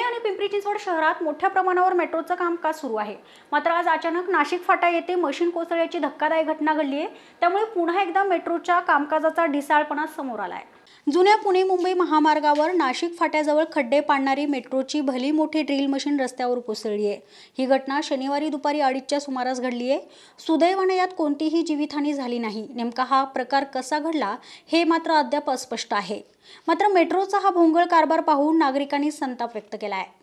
पुणे आणि पिंपरी चिंचवड शहरात मोठ्या प्रमाणावर मेट्रोचं कामकाज सुरू आहे मात्र आज अचानक नाशिक फाटा येथे मशीन कोसळल्याची धक्कादायक घटना घडली आहे त्यामुळे पुन्हा एकदा मेट्रोच्या कामकाजाचा ढिसाळपणा समोर आला जुन्या पुणे मुंबई महामार्गावर नाशिक फाट्याजवळ खड्डे पाडणारी मेट्रोची भली मोठी ड्रिल मशीन रस्त्यावर कोसळली आहे ही घटना शनिवारी दुपारी अडीचच्या सुमारास घडली आहे सुदैवाने यात कोणतीही जीवितहानी झाली नाही नेमका हा प्रकार कसा घडला हे मात्र अद्याप अस्पष्ट आहे मात्र मेट्रोचा हा भोंगळ कारभार पाहून नागरिकांनी संताप व्यक्त केला आहे